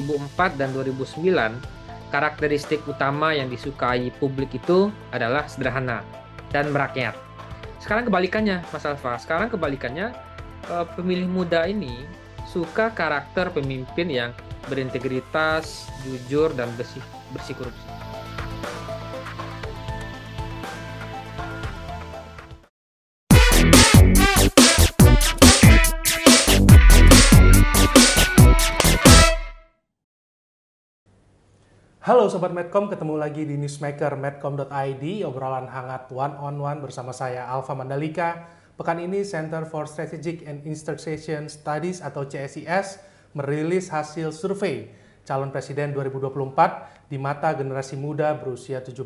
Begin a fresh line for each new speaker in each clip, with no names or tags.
2004 dan 2009, karakteristik utama yang disukai publik itu adalah sederhana dan merakyat. Sekarang kebalikannya, Mas Alfa. Sekarang kebalikannya, eh, pemilih muda ini suka karakter pemimpin yang berintegritas, jujur, dan bersih, bersih korupsi.
Halo Sobat Medcom, ketemu lagi di Newsmaker Medcom.id, obrolan hangat one on one bersama saya Alfa Mandalika. Pekan ini Center for Strategic and Instruction Studies atau CSIS merilis hasil survei calon presiden 2024 di mata generasi muda berusia 17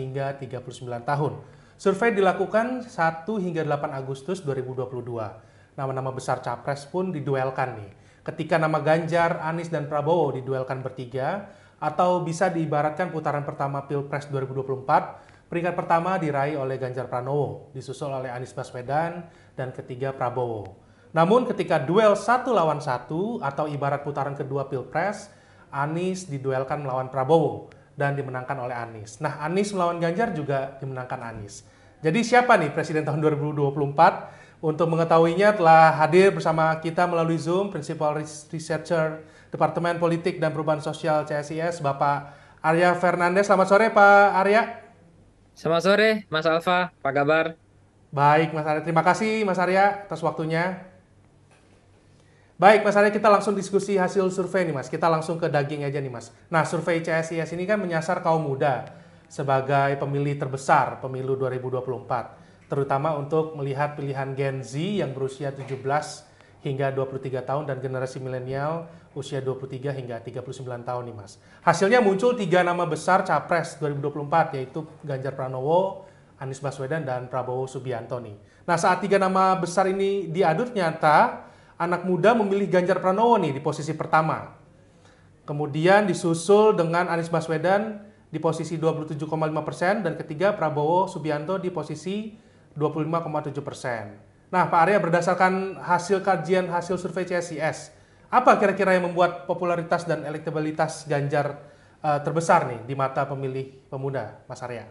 hingga 39 tahun. Survei dilakukan 1 hingga 8 Agustus 2022. Nama-nama besar capres pun diduelkan nih. Ketika nama Ganjar, Anies, dan Prabowo diduelkan bertiga, atau bisa diibaratkan putaran pertama Pilpres 2024, peringkat pertama diraih oleh Ganjar Pranowo, disusul oleh Anies Baswedan, dan ketiga Prabowo. Namun ketika duel satu lawan satu atau ibarat putaran kedua Pilpres, Anies diduelkan melawan Prabowo dan dimenangkan oleh Anies. Nah, Anies melawan Ganjar juga dimenangkan Anies. Jadi siapa nih Presiden tahun 2024? Untuk mengetahuinya telah hadir bersama kita melalui Zoom, Principal Researcher Departemen Politik dan Perubahan Sosial CSIS, Bapak Arya Fernandes. Selamat sore
Pak Arya. Selamat sore Mas Alfa, apa kabar? Baik
Mas Arya, terima kasih Mas Arya atas waktunya. Baik Mas Arya, kita langsung diskusi hasil survei nih Mas. Kita langsung ke daging aja nih Mas. Nah survei CSIS ini kan menyasar kaum muda sebagai pemilih terbesar pemilu 2024. Terutama untuk melihat pilihan Gen Z yang berusia 17 hingga 23 tahun dan generasi milenial usia 23 hingga 39 tahun nih Mas. Hasilnya muncul tiga nama besar capres 2024 yaitu Ganjar Pranowo, Anies Baswedan dan Prabowo Subianto nih. Nah, saat tiga nama besar ini diadu ternyata anak muda memilih Ganjar Pranowo nih di posisi pertama. Kemudian disusul dengan Anies Baswedan di posisi 27,5 persen dan ketiga Prabowo Subianto di posisi 25,7 persen. Nah, Pak Arya berdasarkan hasil kajian hasil survei CSIS, apa kira-kira yang membuat popularitas dan elektabilitas Ganjar uh, terbesar nih di mata pemilih pemuda, Mas Arya?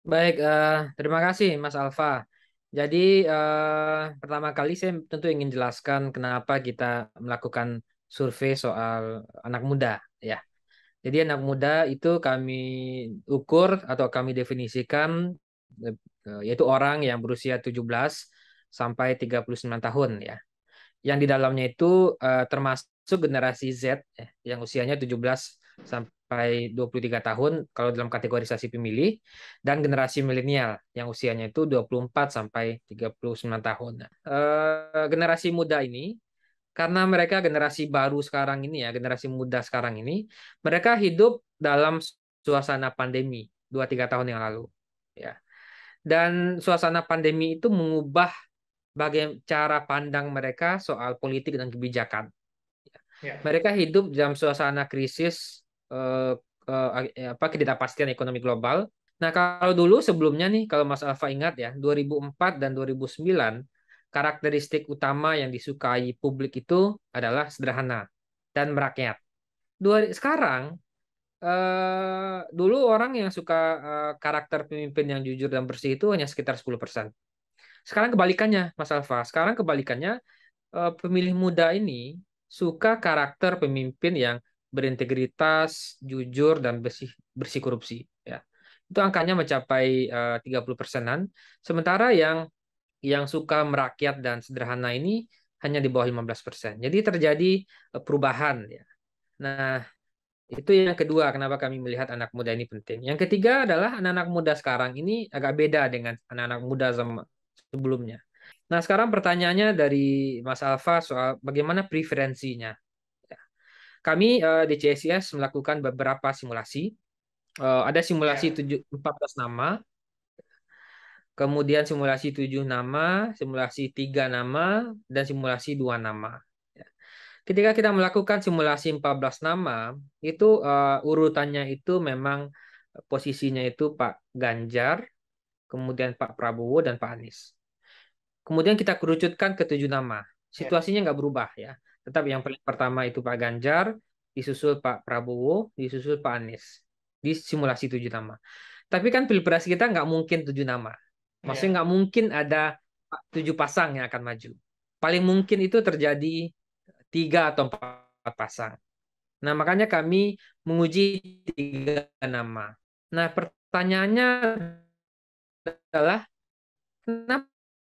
Baik, uh, terima kasih Mas Alfa. Jadi uh, pertama kali saya tentu ingin jelaskan kenapa kita melakukan survei soal anak muda, ya. Jadi anak muda itu kami ukur atau kami definisikan yaitu orang yang berusia 17 sampai 39 tahun ya. Yang di dalamnya itu uh, termasuk generasi Z ya, yang usianya 17 sampai 23 tahun kalau dalam kategorisasi pemilih dan generasi milenial yang usianya itu 24 sampai 39 tahun. Uh, generasi muda ini karena mereka generasi baru sekarang ini ya, generasi muda sekarang ini, mereka hidup dalam suasana pandemi 2 3 tahun yang lalu ya. Dan suasana pandemi itu mengubah bagaimana cara pandang mereka soal politik dan kebijakan. Ya. Mereka hidup dalam suasana krisis eh, eh, eh apa ketidakpastian ekonomi global. Nah, kalau dulu sebelumnya nih kalau Mas Alfa ingat ya, 2004 dan 2009 karakteristik utama yang disukai publik itu adalah sederhana dan merakyat. Dua sekarang eh, dulu orang yang suka eh, karakter pemimpin yang jujur dan bersih itu hanya sekitar 10%. Sekarang kebalikannya, Mas Alfa. Sekarang kebalikannya, eh, pemilih muda ini suka karakter pemimpin yang berintegritas, jujur, dan bersih, bersih korupsi. Ya. Itu angkanya mencapai eh, tiga puluh persenan. Sementara yang yang suka merakyat dan sederhana ini hanya di bawah 15 persen. Jadi terjadi eh, perubahan. Ya. Nah, itu yang kedua, kenapa kami melihat anak muda ini penting. Yang ketiga adalah anak-anak muda sekarang ini agak beda dengan anak-anak muda zaman sebelumnya. Nah, sekarang pertanyaannya dari Mas Alfa soal bagaimana preferensinya. Ya. Kami eh, di CSIS melakukan beberapa simulasi. Eh, ada simulasi 7, ya. 14 nama, kemudian simulasi 7 nama, simulasi 3 nama, dan simulasi 2 nama. Ya. Ketika kita melakukan simulasi 14 nama, itu uh, urutannya itu memang posisinya itu Pak Ganjar, kemudian Pak Prabowo, dan Pak Anies. Kemudian kita kerucutkan ke tujuh nama. Ya. Situasinya nggak berubah ya. Tetap yang paling pertama itu Pak Ganjar, disusul Pak Prabowo, disusul Pak Anies. Di simulasi tujuh nama. Tapi kan pilpres kita nggak mungkin tujuh nama. Ya. Maksudnya nggak mungkin ada tujuh pasang yang akan maju. Paling mungkin itu terjadi tiga atau empat pasang. Nah, makanya kami menguji tiga nama. Nah, pertanyaannya adalah kenapa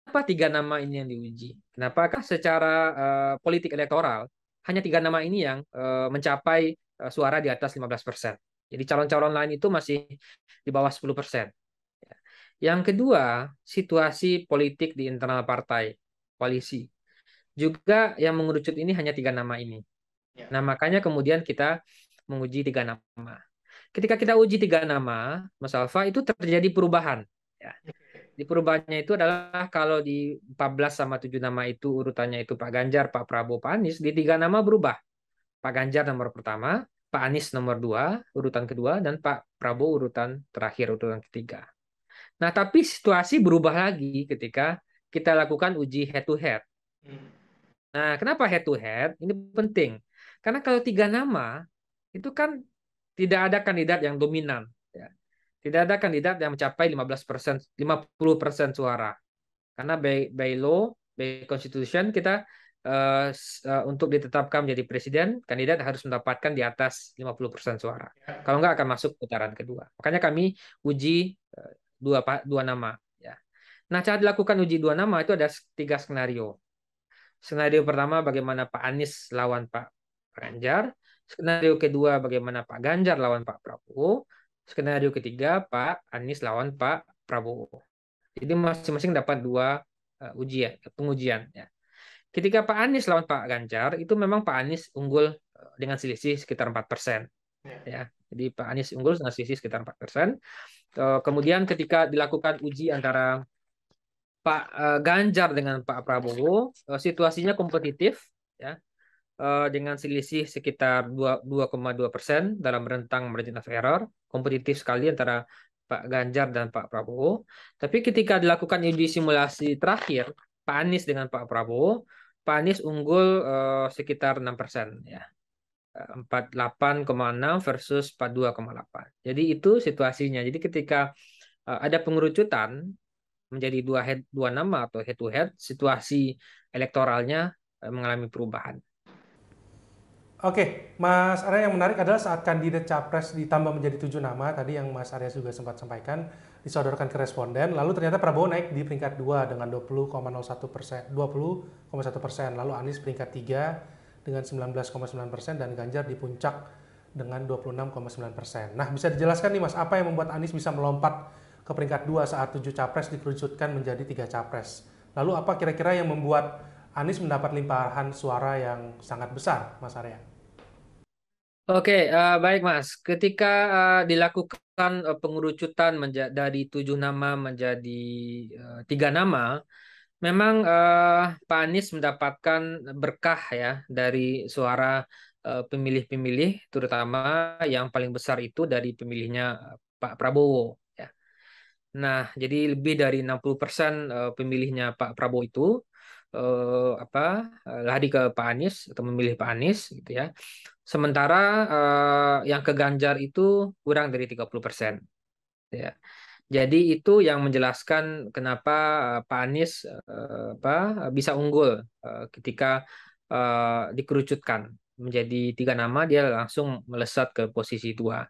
Kenapa tiga nama ini yang diuji? Kenapa? Kenapakah secara uh, politik elektoral hanya tiga nama ini yang uh, mencapai uh, suara di atas 15%. Jadi calon-calon lain itu masih di bawah 10%. Ya. Yang kedua, situasi politik di internal partai, koalisi. Juga yang mengerucut ini hanya tiga nama ini. Ya. Nah, makanya kemudian kita menguji tiga nama. Ketika kita uji tiga nama, Mas Alfa, itu terjadi perubahan. Ya. Di perubahannya itu adalah kalau di 14 sama 7 nama itu urutannya itu Pak Ganjar, Pak Prabowo, Pak Anies, di tiga nama berubah. Pak Ganjar nomor pertama, Pak Anies nomor dua, urutan kedua, dan Pak Prabowo urutan terakhir, urutan ketiga. Nah, tapi situasi berubah lagi ketika kita lakukan uji head to head. Nah, kenapa head to head? Ini penting. Karena kalau tiga nama itu kan tidak ada kandidat yang dominan. Tidak ada kandidat yang mencapai 15%, 50% suara. Karena by, by law, by constitution, kita uh, uh, untuk ditetapkan menjadi presiden, kandidat harus mendapatkan di atas 50% suara. Ya. Kalau enggak akan masuk putaran kedua. Makanya kami uji uh, dua, dua nama. Ya. Nah, cara dilakukan uji dua nama itu ada tiga skenario. Skenario pertama bagaimana Pak Anies lawan Pak Ganjar. Skenario kedua bagaimana Pak Ganjar lawan Pak Prabowo skenario ketiga Pak Anies lawan Pak Prabowo. Jadi masing-masing dapat dua uh, ujian, pengujian. Ya. Ketika Pak Anies lawan Pak Ganjar, itu memang Pak Anies unggul eh, dengan selisih sekitar 4 persen. Ya. ya. Jadi Pak Anies unggul dengan selisih sekitar 4 persen. Eh, kemudian ketika dilakukan uji antara Pak Ganjar dengan Pak Prabowo, situasinya kompetitif. Ya uh, dengan selisih sekitar 2,2 persen dalam rentang margin of error, kompetitif sekali antara Pak Ganjar dan Pak Prabowo. Tapi ketika dilakukan uji simulasi terakhir, Pak Anies dengan Pak Prabowo, Pak Anies unggul uh, sekitar 6 persen ya. 48,6 versus 42,8. Jadi itu situasinya. Jadi ketika eh, ada pengerucutan menjadi dua head dua nama atau head to head, situasi elektoralnya mengalami perubahan.
Oke, Mas Arya yang menarik adalah saat kandidat capres ditambah menjadi tujuh nama tadi yang Mas Arya juga sempat sampaikan disodorkan ke responden, lalu ternyata Prabowo naik di peringkat 2 dengan 20,01 persen, 20,1 persen, lalu Anies peringkat 3 dengan 19,9 persen dan Ganjar di puncak dengan 26,9 persen. Nah, bisa dijelaskan nih Mas, apa yang membuat Anies bisa melompat ke peringkat 2 saat tujuh capres dikerucutkan menjadi tiga capres? Lalu apa kira-kira yang membuat Anies mendapat limpahan suara yang sangat besar, Mas Arya?
Oke, uh, baik Mas. Ketika uh, dilakukan uh, dari tujuh nama menjadi uh, tiga nama, memang uh, Pak Anies mendapatkan berkah ya dari suara pemilih-pemilih, terutama yang paling besar itu dari pemilihnya Pak Prabowo. Ya. Nah, jadi lebih dari 60 persen uh, pemilihnya Pak Prabowo itu uh, apa lari ke Pak Anies atau memilih Pak Anies gitu ya Sementara eh, yang ke Ganjar itu kurang dari 30%. Ya. Jadi itu yang menjelaskan kenapa eh, Pak Anies eh, apa bisa unggul eh, ketika eh, dikerucutkan menjadi tiga nama dia langsung melesat ke posisi dua.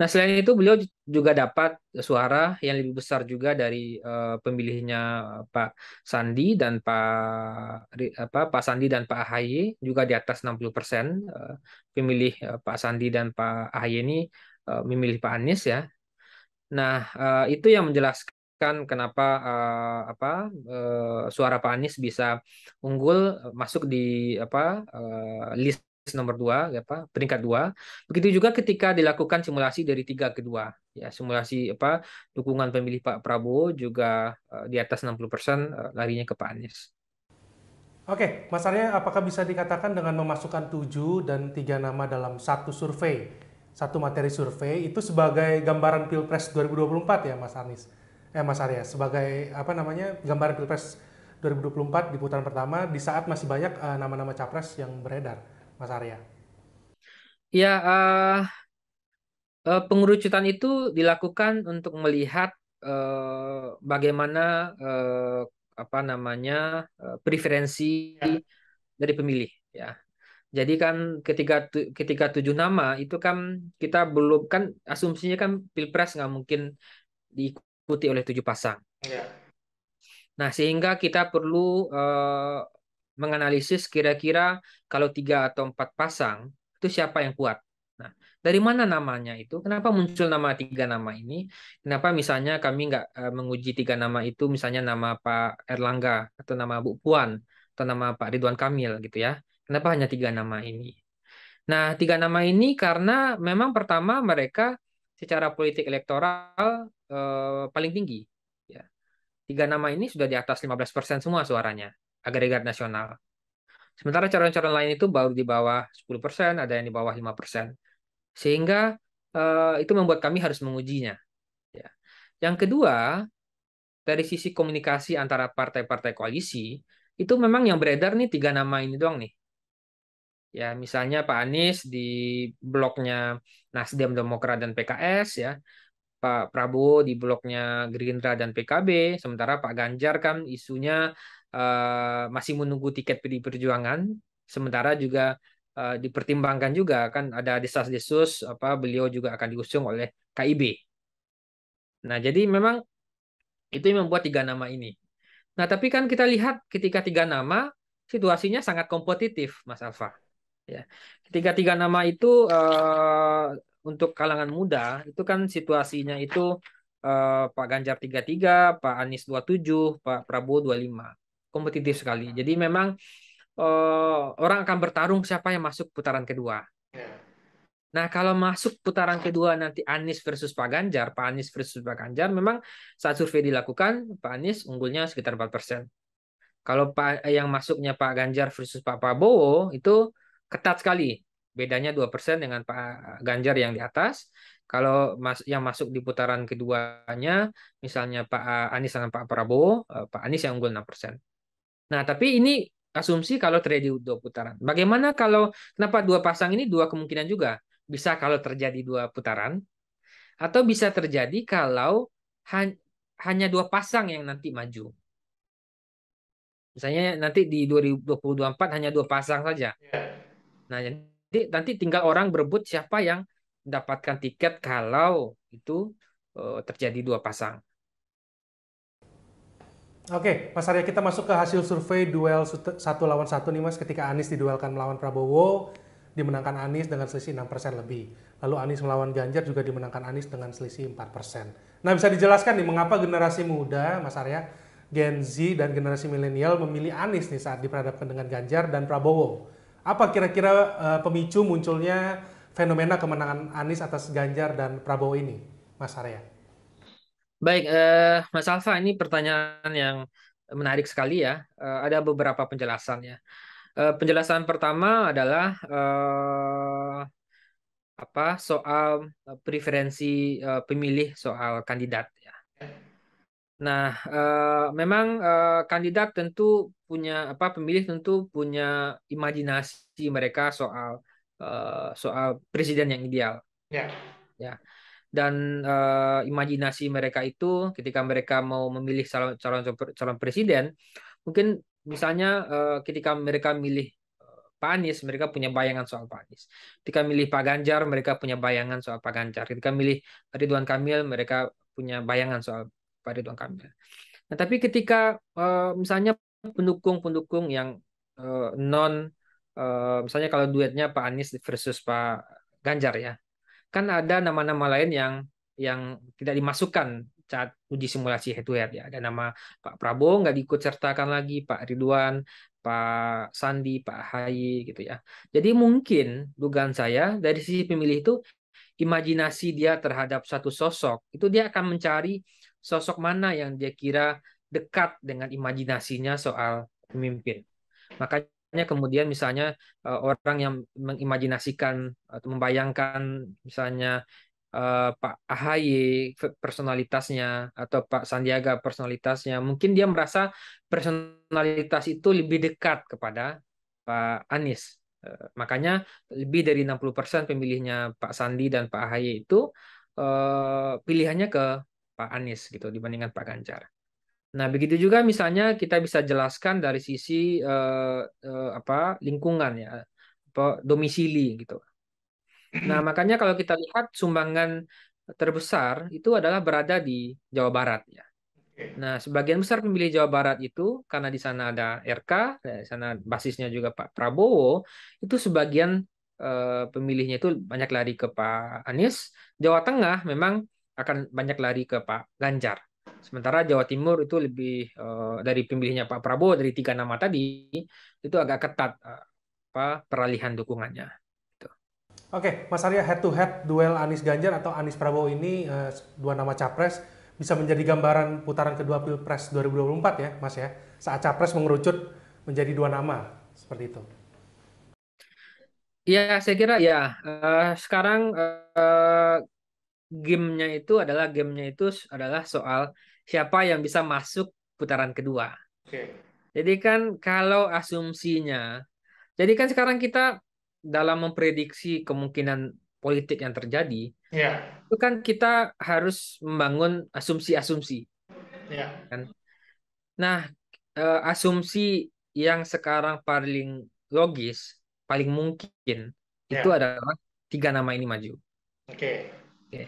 Nah selain itu beliau juga dapat suara yang lebih besar juga dari uh, pemilihnya eh, Pak Sandi dan Pak apa Pak Sandi dan Pak Ahy juga di atas 60 uh, eh, pemilih uh, Pak Sandi dan Pak Ahy ini uh, memilih Pak Anies ya. Nah uh, itu yang menjelaskan kan kenapa uh, apa uh, suara Pak Anies bisa unggul masuk di apa uh, list nomor dua, ya apa peringkat 2. Begitu juga ketika dilakukan simulasi dari tiga ke dua, ya simulasi apa dukungan pemilih Pak Prabowo juga uh, di atas 60% persen eh, larinya ke Pak Anies.
Oke, Mas Arya, apakah bisa dikatakan dengan memasukkan tujuh dan tiga nama dalam satu survei, satu materi survei itu sebagai gambaran Pilpres 2024 ya, Mas Anies? Eh, Mas Arya, sebagai apa namanya gambaran Pilpres 2024 di putaran pertama di saat masih banyak eh, nama-nama uh, nama -nama capres yang beredar. Mas Arya?
Ya, uh, itu dilakukan untuk melihat uh, bagaimana uh, apa namanya uh, preferensi ya. dari pemilih. Ya, jadi kan ketika ketika tujuh nama itu kan kita belum kan asumsinya kan pilpres nggak mungkin diikuti oleh tujuh pasang. Ya. Nah sehingga kita perlu uh, menganalisis kira-kira kalau tiga atau empat pasang itu siapa yang kuat. Nah, dari mana namanya itu? Kenapa muncul nama tiga nama ini? Kenapa misalnya kami nggak eh, menguji tiga nama itu, misalnya nama Pak Erlangga atau nama Bu Puan atau nama Pak Ridwan Kamil gitu ya? Kenapa hanya tiga nama ini? Nah, tiga nama ini karena memang pertama mereka secara politik elektoral eh, paling tinggi. Ya. Tiga nama ini sudah di atas 15% semua suaranya agregat nasional. Sementara calon-calon lain itu baru di bawah 10%, ada yang di bawah 5%. Sehingga eh, itu membuat kami harus mengujinya. Ya. Yang kedua, dari sisi komunikasi antara partai-partai koalisi, itu memang yang beredar nih tiga nama ini doang nih. Ya, misalnya Pak Anies di bloknya Nasdem, Demokrat, dan PKS ya. Pak Prabowo di bloknya Gerindra dan PKB, sementara Pak Ganjar kan isunya Eh, masih menunggu tiket PD Perjuangan sementara juga uh, dipertimbangkan juga kan ada desas-desus apa beliau juga akan diusung oleh KIB. Nah, jadi memang itu yang membuat tiga nama ini. Nah, tapi kan kita lihat ketika tiga nama situasinya sangat kompetitif, Mas Alfa. Ya. Ketika tiga nama itu uh, untuk kalangan muda itu kan situasinya itu Pak Ganjar 33, Pak Anies 27, Pak Prabowo 25 kompetitif sekali. Jadi memang uh, orang akan bertarung siapa yang masuk putaran kedua. Ya. Nah, kalau masuk putaran kedua nanti Anies versus Pak Ganjar, Pak Anies versus Pak Ganjar, memang saat survei dilakukan, Pak Anies unggulnya sekitar 4%. Kalau Pak eh, yang masuknya Pak Ganjar versus Pak Prabowo itu ketat sekali. Bedanya 2% dengan Pak Ganjar yang di atas. Kalau mas yang masuk di putaran keduanya, misalnya Pak Anies dengan Pak Prabowo, eh, Pak Anies yang unggul 6%. Nah, tapi ini asumsi kalau terjadi dua putaran. Bagaimana kalau kenapa dua pasang ini dua kemungkinan juga? Bisa kalau terjadi dua putaran atau bisa terjadi kalau hanya dua pasang yang nanti maju. Misalnya nanti di 2024 hanya dua pasang saja. Ya. Nah, jadi nanti tinggal orang berebut siapa yang mendapatkan tiket kalau itu eh, terjadi dua pasang.
Oke, Mas Arya kita masuk ke hasil survei duel satu lawan satu nih Mas ketika Anies diduelkan melawan Prabowo dimenangkan Anies dengan selisih 6% lebih. Lalu Anies melawan Ganjar juga dimenangkan Anies dengan selisih 4%. Nah, bisa dijelaskan nih mengapa generasi muda, Mas Arya, Gen Z dan generasi milenial memilih Anies nih saat diperhadapkan dengan Ganjar dan Prabowo. Apa kira-kira uh, pemicu munculnya fenomena kemenangan Anies atas Ganjar dan Prabowo ini, Mas Arya?
Baik, uh, Mas Alfa, ini pertanyaan yang menarik sekali ya. Uh, ada beberapa penjelasannya. Uh, eh, penjelasan pertama adalah uh, apa soal preferensi uh, pemilih soal kandidat ya. Nah, uh, memang uh, kandidat tentu punya apa pemilih tentu punya imajinasi mereka soal uh, soal presiden yang ideal. Ya. Ya dan uh, imajinasi mereka itu ketika mereka mau memilih calon calon calon presiden mungkin misalnya uh, ketika mereka milih eh, Pak Anies mereka punya bayangan soal Pak Anies ketika milih Pak Ganjar mereka punya bayangan soal Pak Ganjar ketika milih Ridwan Kamil mereka punya bayangan soal Pak Ridwan Kamil nah tapi ketika uh, misalnya pendukung-pendukung yang uh, non uh, misalnya kalau duetnya Pak Anies versus Pak Ganjar ya kan ada nama-nama lain yang yang tidak dimasukkan saat uji simulasi head to head ya ada nama Pak Prabowo nggak diikut sertakan lagi Pak Ridwan Pak Sandi Pak Hayi gitu ya jadi mungkin dugaan saya dari sisi pemilih itu imajinasi dia terhadap satu sosok itu dia akan mencari sosok mana yang dia kira dekat dengan imajinasinya soal pemimpin makanya Makanya kemudian misalnya eh, orang yang mengimajinasikan atau membayangkan misalnya eh, Pak Ahaye personalitasnya atau Pak Sandiaga personalitasnya, mungkin dia merasa personalitas itu lebih dekat kepada Pak Anies. Eh, makanya lebih dari 60% pemilihnya Pak Sandi dan Pak Ahaye itu pilihannya ke Pak Anies gitu dibandingkan Pak Ganjar. Nah, begitu juga misalnya kita bisa jelaskan dari sisi eh, eh, apa lingkungan ya, apa, domisili gitu. Nah, makanya kalau kita lihat sumbangan terbesar itu adalah berada di Jawa Barat ya. Nah, sebagian besar pemilih Jawa Barat itu karena di sana ada RK, eh, di sana basisnya juga Pak Prabowo, itu sebagian eh, pemilihnya itu banyak lari ke Pak Anies. Jawa Tengah memang akan banyak lari ke Pak Ganjar. Sementara Jawa Timur itu lebih uh, dari pemilihnya Pak Prabowo dari tiga nama tadi itu agak ketat uh, apa peralihan dukungannya. Gitu.
Oke, Mas Arya head to head duel Anies Ganjar atau Anies Prabowo ini uh, dua nama capres bisa menjadi gambaran putaran kedua Pilpres 2024 ya, Mas ya. Saat capres mengerucut menjadi dua nama seperti itu.
Ya, saya kira ya. Uh, sekarang uh, nya itu adalah game-nya itu adalah soal siapa yang bisa masuk putaran kedua. Okay. Jadi kan kalau asumsinya, jadi kan sekarang kita dalam memprediksi kemungkinan politik yang terjadi, yeah. itu kan kita harus membangun asumsi-asumsi. Yeah. Kan? Nah, eh, asumsi yang sekarang paling logis, paling mungkin yeah. itu adalah tiga nama ini maju. Oke. Okay. Okay.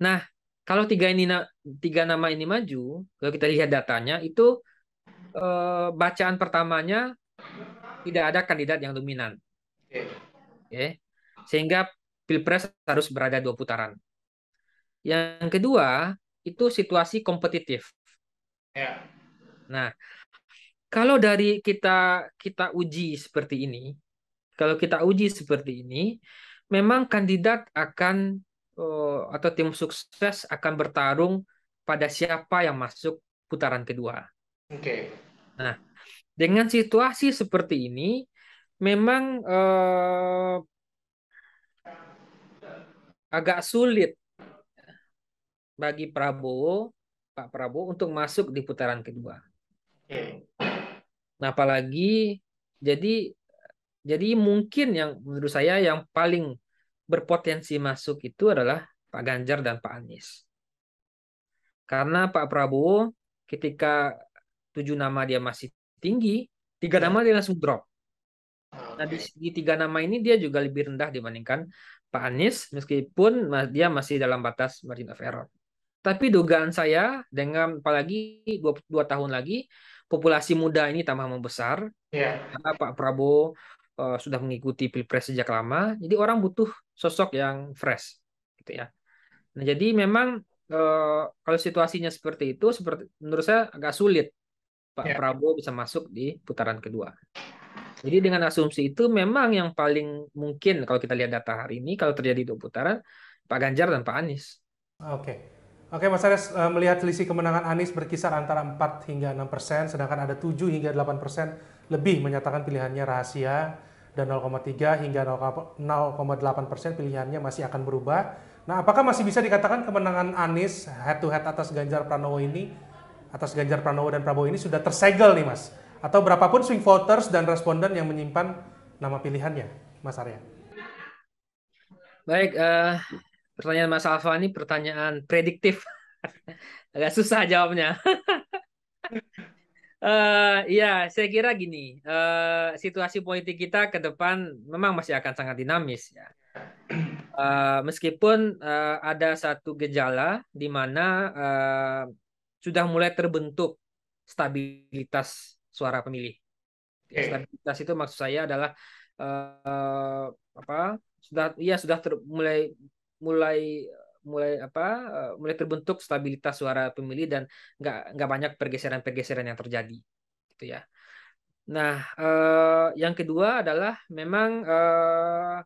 Nah, kalau tiga ini tiga nama ini maju, kalau kita lihat datanya itu eh, bacaan pertamanya tidak ada kandidat yang dominan. Oke. Okay. Sehingga Pilpres harus berada dua putaran. Yang kedua, itu situasi kompetitif. Ya. Nah, kalau dari kita kita uji seperti ini, kalau kita uji seperti ini, memang kandidat akan Eh, atau tim sukses akan bertarung pada siapa yang masuk putaran kedua. Oke. Okay. Nah, dengan situasi seperti ini, memang eh, agak sulit bagi Prabowo, Pak Prabowo untuk masuk di putaran kedua. Okay. Nah, apalagi jadi jadi mungkin yang menurut saya yang paling berpotensi masuk itu adalah Pak Ganjar dan Pak Anies. Karena Pak Prabowo ketika tujuh nama dia masih tinggi, tiga ya. nama dia langsung drop. Nah di, di tiga nama ini dia juga lebih rendah dibandingkan Pak Anies meskipun dia masih dalam batas margin of error. Tapi dugaan saya dengan apalagi dua, dua tahun lagi populasi muda ini tambah membesar. Yeah. Karena Pak Prabowo uh, sudah mengikuti pilpres sejak lama, jadi orang butuh sosok yang fresh gitu ya. Nah, jadi memang eh, kalau situasinya seperti itu seperti menurut saya agak sulit Pak yeah. Prabowo bisa masuk di putaran kedua. Jadi dengan asumsi itu memang yang paling mungkin kalau kita lihat data hari ini kalau terjadi dua putaran Pak Ganjar dan Pak Anies. Oke. Okay. Oke
Mas Ares, eh, melihat selisih kemenangan Anies berkisar antara 4 hingga 6 persen, sedangkan ada 7 hingga 8 persen lebih menyatakan pilihannya rahasia dan 0,3 hingga 0,8 persen pilihannya masih akan berubah. Nah, apakah masih bisa dikatakan kemenangan Anies head to head atas Ganjar Pranowo ini, atas Ganjar Pranowo dan Prabowo ini sudah tersegel nih, Mas? Atau berapapun swing voters dan responden yang menyimpan nama pilihannya, Mas Arya?
Baik, uh, pertanyaan Mas Alfa ini pertanyaan prediktif. Agak susah jawabnya. Uh, ya, saya kira gini, uh, situasi politik kita ke depan memang masih akan sangat dinamis ya. Uh, meskipun uh, ada satu gejala di mana uh, sudah mulai terbentuk stabilitas suara pemilih. Ya, stabilitas itu maksud saya adalah uh, apa? Sudah, ya sudah ter, mulai mulai mulai apa eh, mulai terbentuk stabilitas suara pemilih dan nggak nggak banyak pergeseran-pergeseran yang terjadi gitu ya nah eh, yang kedua adalah memang eh,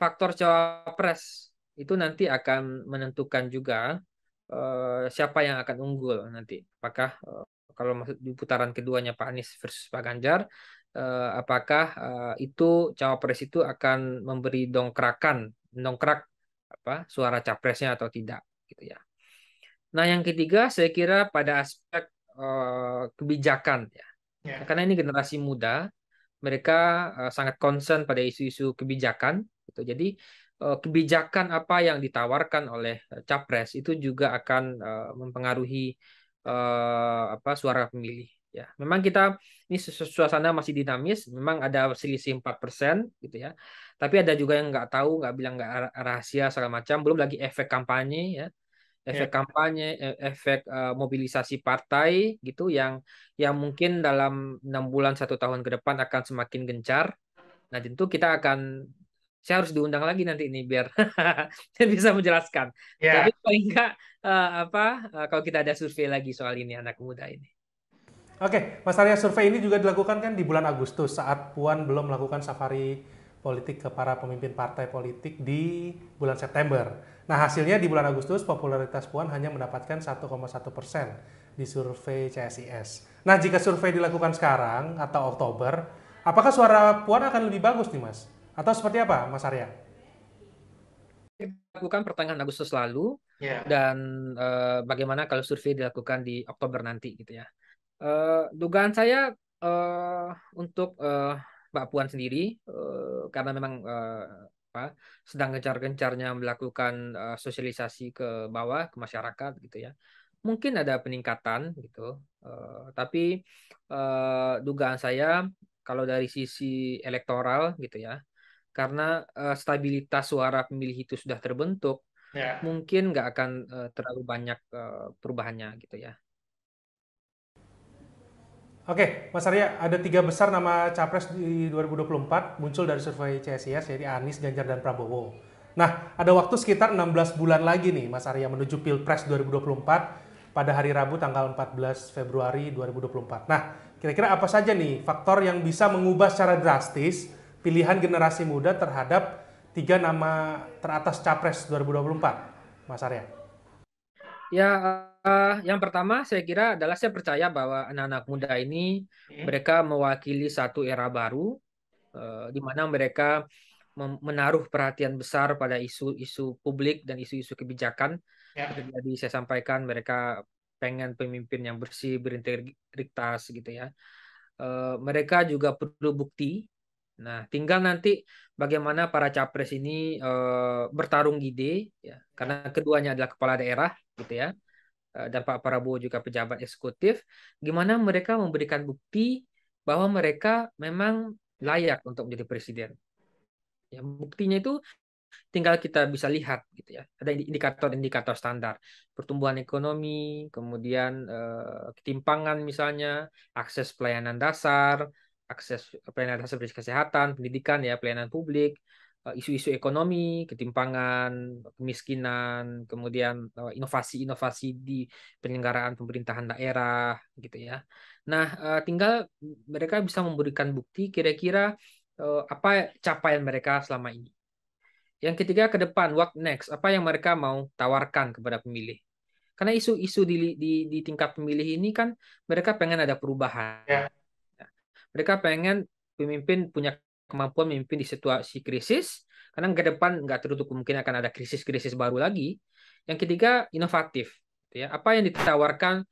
faktor cawapres itu nanti akan menentukan juga eh, siapa yang akan unggul nanti apakah eh, kalau masuk di putaran keduanya Pak Anies versus Pak Ganjar eh, apakah eh, itu cawapres itu akan memberi dongkrakan dongkrak apa suara capresnya atau tidak gitu ya. Nah yang ketiga saya kira pada aspek uh, kebijakan ya. Yeah. Karena ini generasi muda, mereka uh, sangat concern pada isu-isu kebijakan gitu. Jadi uh, kebijakan apa yang ditawarkan oleh capres itu juga akan uh, mempengaruhi uh, apa suara pemilih ya. Memang kita ini suasana masih dinamis, memang ada selisih 4% gitu ya tapi ada juga yang nggak tahu nggak bilang nggak rahasia segala macam belum lagi efek kampanye ya efek yeah. kampanye e, efek uh, mobilisasi partai gitu yang yang mungkin dalam enam bulan satu tahun ke depan akan semakin gencar nah tentu kita akan saya harus diundang lagi nanti ini biar saya bisa menjelaskan. Yeah. Tapi paling enggak uh, e, apa uh, kalau kita ada survei lagi soal ini anak muda ini.
Oke, okay. Mas Arya survei ini juga dilakukan kan di bulan Agustus saat Puan belum melakukan safari politik ke para pemimpin partai politik di bulan September. Nah hasilnya di bulan Agustus popularitas Puan hanya mendapatkan 1,1 persen di survei CSIS. Nah jika survei dilakukan sekarang atau Oktober, apakah suara Puan akan lebih bagus nih Mas? Atau seperti apa Mas Arya?
dilakukan pertengahan Agustus lalu yeah. dan uh, bagaimana kalau survei dilakukan di Oktober nanti gitu ya. Uh, dugaan saya uh, untuk uh, Mbak Puan sendiri uh, karena memang uh, apa sedang gencar-gencarnya melakukan uh, sosialisasi ke bawah ke masyarakat gitu ya mungkin ada peningkatan gitu uh, tapi uh, dugaan saya kalau dari sisi elektoral gitu ya karena uh, stabilitas suara pemilih itu sudah terbentuk yeah. mungkin nggak akan uh, terlalu banyak uh, perubahannya gitu ya Oke, Mas
Arya, ada tiga besar nama capres di 2024 muncul dari survei CSIS, yaitu Anies, Ganjar, dan Prabowo. Nah, ada waktu sekitar 16 bulan lagi nih, Mas Arya, menuju Pilpres 2024 pada hari Rabu tanggal 14 Februari 2024. Nah, kira-kira apa saja nih faktor yang bisa mengubah secara drastis pilihan generasi muda terhadap tiga nama teratas capres 2024, Mas Arya?
Ya, uh, yang pertama saya kira adalah saya percaya bahwa anak-anak muda ini hmm. mereka mewakili satu era baru uh, di mana mereka menaruh perhatian besar pada isu-isu publik dan isu-isu kebijakan. Ya. Jadi saya sampaikan mereka pengen pemimpin yang bersih, berintegritas gitu ya. Uh, mereka juga perlu bukti Nah, tinggal nanti bagaimana para capres ini e, bertarung ide, ya, karena keduanya adalah kepala daerah, gitu ya, e, dan Pak Prabowo juga pejabat eksekutif. Gimana mereka memberikan bukti bahwa mereka memang layak untuk menjadi presiden? Ya, buktinya itu tinggal kita bisa lihat, gitu ya. Ada indikator-indikator standar, pertumbuhan ekonomi, kemudian e, ketimpangan misalnya, akses pelayanan dasar akses pelayanan seperti kesehatan, pendidikan ya, pelayanan publik, eh, isu-isu ekonomi, ketimpangan, kemiskinan, kemudian eh, inovasi-inovasi di penyelenggaraan pemerintahan daerah gitu ya. Nah, eh, tinggal mereka bisa memberikan bukti kira-kira apa capaian mereka selama ini. Yang ketiga ke depan, what next? Apa yang mereka mau tawarkan kepada pemilih? Karena isu-isu di, di, di tingkat pemilih ini kan mereka pengen ada perubahan. Yeah mereka pengen pemimpin punya kemampuan memimpin di situasi krisis, karena ke depan nggak tertutup mungkin akan ada krisis-krisis baru lagi. Yang ketiga, inovatif. Gitu ya, apa yang ditawarkan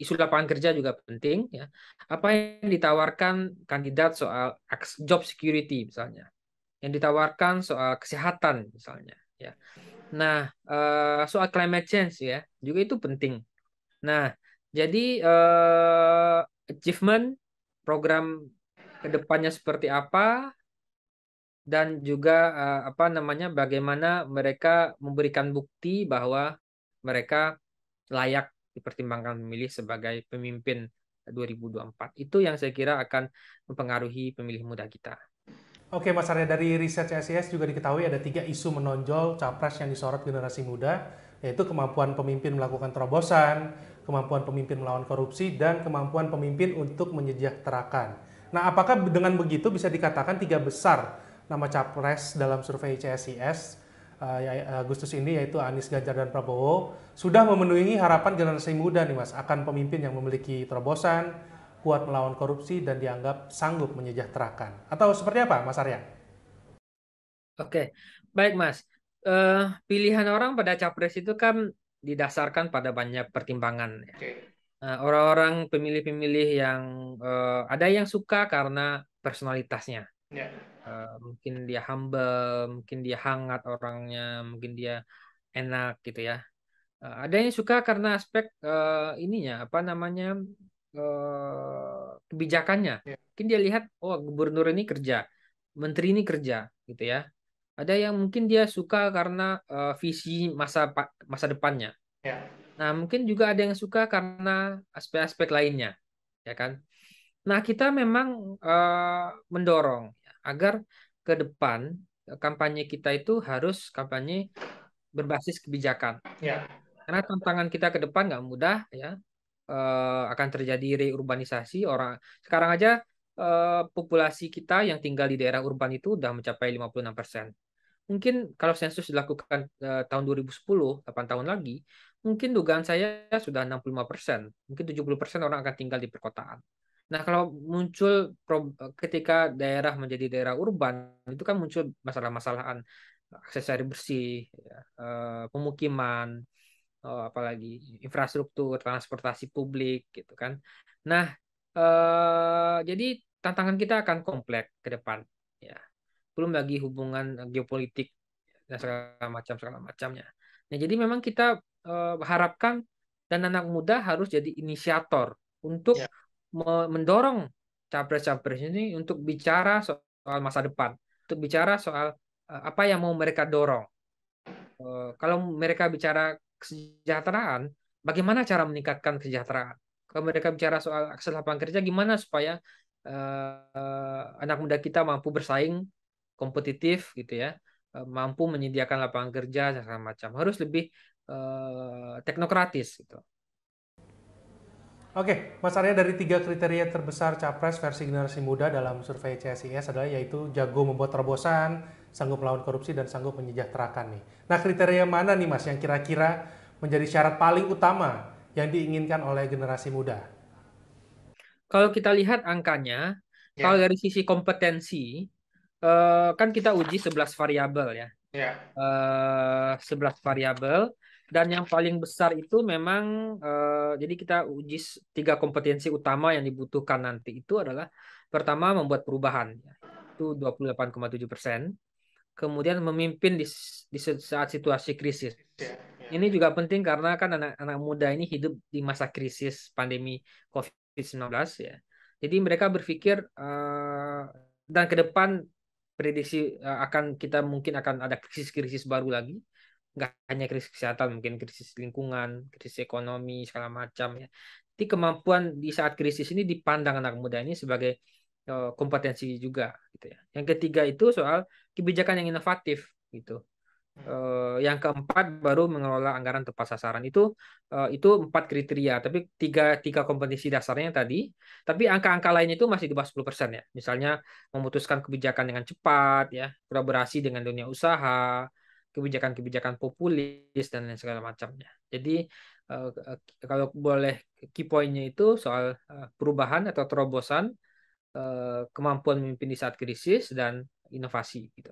isu lapangan kerja juga penting ya. Apa yang ditawarkan kandidat soal job security misalnya. Yang ditawarkan soal kesehatan misalnya ya. Nah, eh, soal climate change ya, juga itu penting. Nah, jadi eh, achievement program kedepannya seperti apa dan juga uh, apa namanya bagaimana mereka memberikan bukti bahwa mereka layak dipertimbangkan memilih sebagai pemimpin 2024. Itu yang saya kira akan mempengaruhi pemilih muda kita.
Oke Mas Arya, dari riset CSIS e juga diketahui ada tiga isu menonjol capres yang disorot generasi muda, yaitu kemampuan pemimpin melakukan terobosan, kemampuan pemimpin melawan korupsi, dan kemampuan pemimpin untuk menyejahterakan. Nah, apakah dengan begitu bisa dikatakan tiga besar nama capres dalam survei CSIS eh, ya, Agustus ini yaitu Anies Ganjar dan Prabowo sudah memenuhi harapan generasi muda nih Mas akan pemimpin yang memiliki terobosan, kuat melawan korupsi dan dianggap
sanggup menyejahterakan. Atau seperti apa Mas Arya? Oke, baik Mas. Uh, pilihan orang pada capres itu kan didasarkan pada banyak pertimbangan. Ya. Okay. Nah, orang-orang pemilih-pemilih yang uh, ada yang suka karena personalitasnya. Yeah. Ya. Uh, mungkin dia humble, mungkin dia hangat orangnya, mungkin dia enak gitu ya. Uh, ada yang suka karena aspek uh, ininya apa namanya uh, kebijakannya. Yeah. Mungkin dia lihat oh gubernur ini kerja, menteri ini kerja gitu ya ada yang mungkin dia suka karena uh, visi masa masa depannya. Ya. Nah, mungkin juga ada yang suka karena aspek-aspek lainnya, ya kan? Nah, kita memang uh, mendorong agar ke depan kampanye kita itu harus kampanye berbasis kebijakan. Ya. Karena tantangan kita ke depan nggak mudah, ya. Uh, akan terjadi reurbanisasi orang. Sekarang aja populasi kita yang tinggal di daerah urban itu sudah mencapai 56 persen mungkin kalau sensus dilakukan uh, tahun 2010, 8 tahun lagi, mungkin dugaan saya sudah 65%, persen mungkin 70% persen orang akan tinggal di perkotaan. Nah, kalau muncul eh, ketika daerah menjadi daerah urban, itu kan muncul masalah-masalahan eh, akses air bersih, uh, pemukiman, uh, apalagi infrastruktur, transportasi publik gitu kan. Nah, uh, jadi tantangan kita akan kompleks ke depan ya belum lagi hubungan geopolitik dan segala macam segala macamnya. Nah, jadi memang kita uh, harapkan dan anak muda harus jadi inisiator untuk yeah. Ya. mendorong capres-capres ini untuk bicara soal masa depan, untuk bicara soal uh, apa yang mau mereka dorong. Uh, kalau mereka bicara kesejahteraan, bagaimana cara meningkatkan kesejahteraan? Kalau mereka bicara soal akses lapangan kerja, gimana supaya uh, anak muda kita mampu bersaing kompetitif gitu ya eh, mampu menyediakan lapangan kerja segala macam harus lebih eh, teknokratis gitu. Oke, Mas Arya dari tiga kriteria terbesar
capres versi generasi muda dalam survei CSIS adalah yaitu jago membuat terobosan, sanggup melawan korupsi dan sanggup menyejahterakan nih. Nah, kriteria mana nih Mas yang kira-kira menjadi syarat paling utama yang diinginkan oleh generasi muda?
Kalau kita lihat angkanya, ya. kalau dari sisi kompetensi uh, kan kita uji 11 variabel ya. Yeah. Uh, 11 variabel dan yang paling besar itu memang uh, jadi kita uji tiga kompetensi utama yang dibutuhkan nanti itu adalah pertama membuat perubahan itu 28,7 persen kemudian memimpin di, di saat situasi krisis ya, ya. ini juga penting karena kan anak-anak muda ini hidup di masa krisis pandemi COVID-19 ya jadi mereka berpikir uh, dan ke depan prediksi eh, akan kita mungkin akan ada krisis-krisis baru lagi nggak hanya krisis kesehatan mungkin krisis lingkungan krisis ekonomi segala macam ya jadi kemampuan di saat krisis ini dipandang anak muda ini sebagai eh, kompetensi juga gitu ya yang ketiga itu soal kebijakan yang inovatif gitu Uh, yang keempat baru mengelola anggaran tepat sasaran itu uh, itu empat kriteria tapi tiga tiga kompetisi dasarnya tadi tapi angka-angka lainnya itu masih di bawah 10% ya misalnya memutuskan kebijakan dengan cepat ya kolaborasi dengan dunia usaha kebijakan-kebijakan populis dan lain segala macamnya jadi uh, kalau boleh key pointnya itu soal perubahan atau terobosan kemampuan memimpin di saat krisis dan inovasi gitu.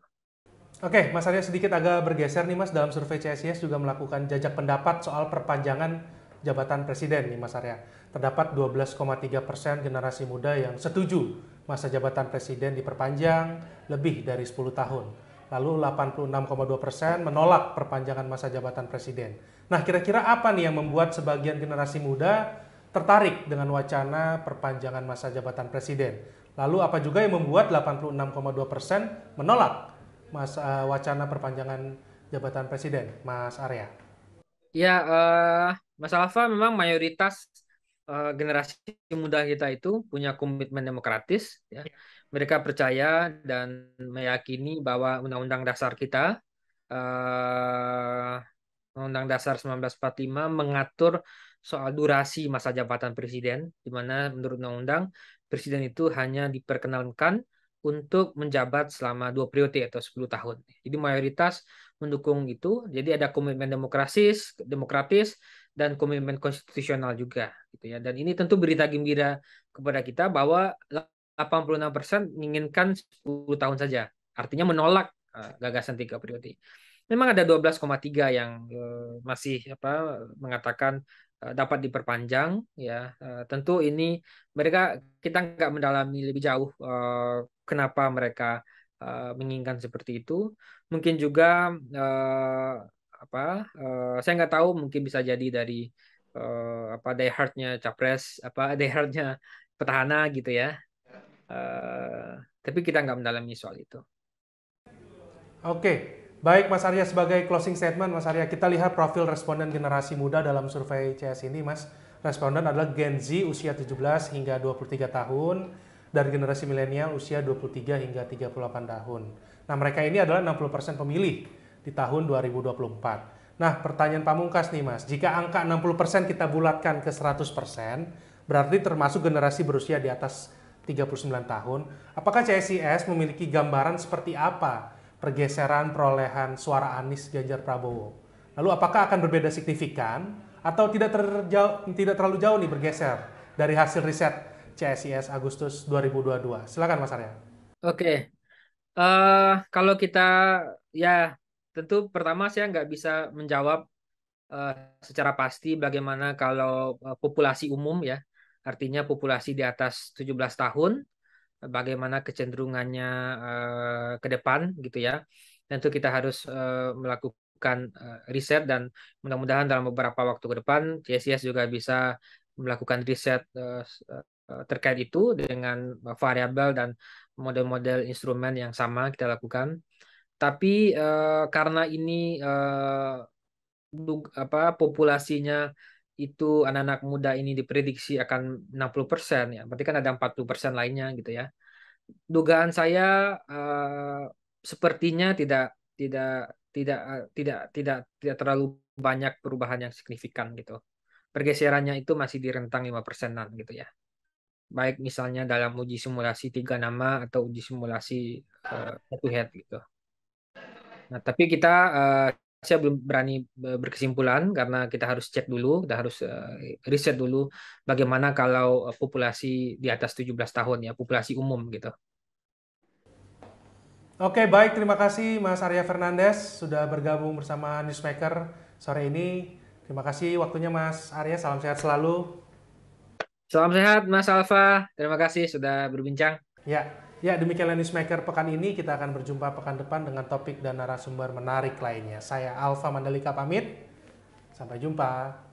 Oke, Mas Arya sedikit agak bergeser nih Mas dalam survei CSIS juga melakukan jajak pendapat soal perpanjangan jabatan presiden nih Mas Arya. Terdapat 12,3 persen generasi muda yang setuju masa jabatan presiden diperpanjang lebih dari 10 tahun. Lalu 86,2 persen menolak perpanjangan masa jabatan presiden. Nah, kira-kira apa nih yang membuat sebagian generasi muda tertarik dengan wacana perpanjangan masa jabatan presiden? Lalu apa juga yang membuat 86,2 persen menolak Mas uh, wacana perpanjangan jabatan presiden, Mas Arya?
Ya, uh, Mas Alfa memang mayoritas uh, generasi muda kita itu punya komitmen demokratis. Ya. ya. Mereka percaya dan meyakini bahwa Undang-Undang Dasar kita, undang Undang-Undang Dasar 1945 mengatur soal durasi masa jabatan presiden, di mana menurut Undang-Undang presiden itu hanya diperkenalkan untuk menjabat selama dua periode atau 10 tahun. Jadi mayoritas mendukung itu. Jadi ada komitmen demokratis, demokratis dan komitmen konstitusional juga gitu ya. Dan ini tentu berita gembira kepada kita bahwa 86% menginginkan 10 tahun saja. Artinya menolak eh, gagasan tiga periode. Memang ada 12,3 yang eh, masih apa mengatakan eh, dapat diperpanjang ya tentu ini mereka kita nggak mendalami lebih jauh kenapa mereka uh, menginginkan seperti itu. Mungkin juga uh, apa uh, saya nggak tahu mungkin bisa jadi dari uh, apa day hardnya capres apa day hardnya petahana gitu ya. Uh, tapi kita nggak mendalami soal itu.
Oke, okay. baik Mas Arya sebagai closing statement, Mas Arya kita lihat profil responden generasi muda dalam survei CS ini, Mas. Responden adalah Gen Z usia 17 hingga 23 tahun dari generasi milenial usia 23 hingga 38 tahun. Nah, mereka ini adalah 60% pemilih di tahun 2024. Nah, pertanyaan pamungkas nih Mas, jika angka 60% kita bulatkan ke 100%, berarti termasuk generasi berusia di atas 39 tahun, apakah CSIS memiliki gambaran seperti apa pergeseran perolehan suara Anies Ganjar Prabowo? Lalu apakah akan berbeda signifikan atau tidak terjau, tidak terlalu jauh nih bergeser dari hasil riset CSIS Agustus 2022. Silakan Mas Arya.
Oke. Uh, kalau kita ya tentu pertama saya nggak bisa menjawab uh, secara pasti bagaimana kalau uh, populasi umum ya artinya populasi di atas 17 tahun bagaimana kecenderungannya uh, ke depan gitu ya. Tentu kita harus uh, melakukan melakukan riset dan mudah-mudahan dalam beberapa waktu ke depan CSIS juga bisa melakukan riset Eh, terkait itu dengan eh, variabel dan model-model instrumen yang sama kita lakukan. Tapi uh, karena ini uh, apa populasinya itu anak-anak muda ini diprediksi akan 60% ya. Berarti kan ada 40% lainnya gitu ya. Dugaan saya uh, sepertinya tidak tidak tidak tidak tidak tidak terlalu banyak perubahan yang signifikan gitu. Pergeserannya itu masih di rentang 5 persenan gitu ya baik misalnya dalam uji simulasi tiga nama atau uji simulasi uh, satu head gitu. Nah, tapi kita uh, saya belum berani berkesimpulan karena kita harus cek dulu, kita harus uh, riset dulu bagaimana kalau populasi di atas 17 tahun ya, populasi umum gitu.
Oke, baik terima kasih Mas Arya Fernandes sudah bergabung bersama Newsmaker sore ini. Terima kasih waktunya Mas Arya, salam sehat selalu. Salam sehat Mas Alfa. Terima kasih sudah berbincang. Ya, ya demikian Newsmaker pekan ini. Kita akan berjumpa pekan depan dengan topik dan narasumber menarik lainnya. Saya Alfa Mandalika pamit. Sampai jumpa.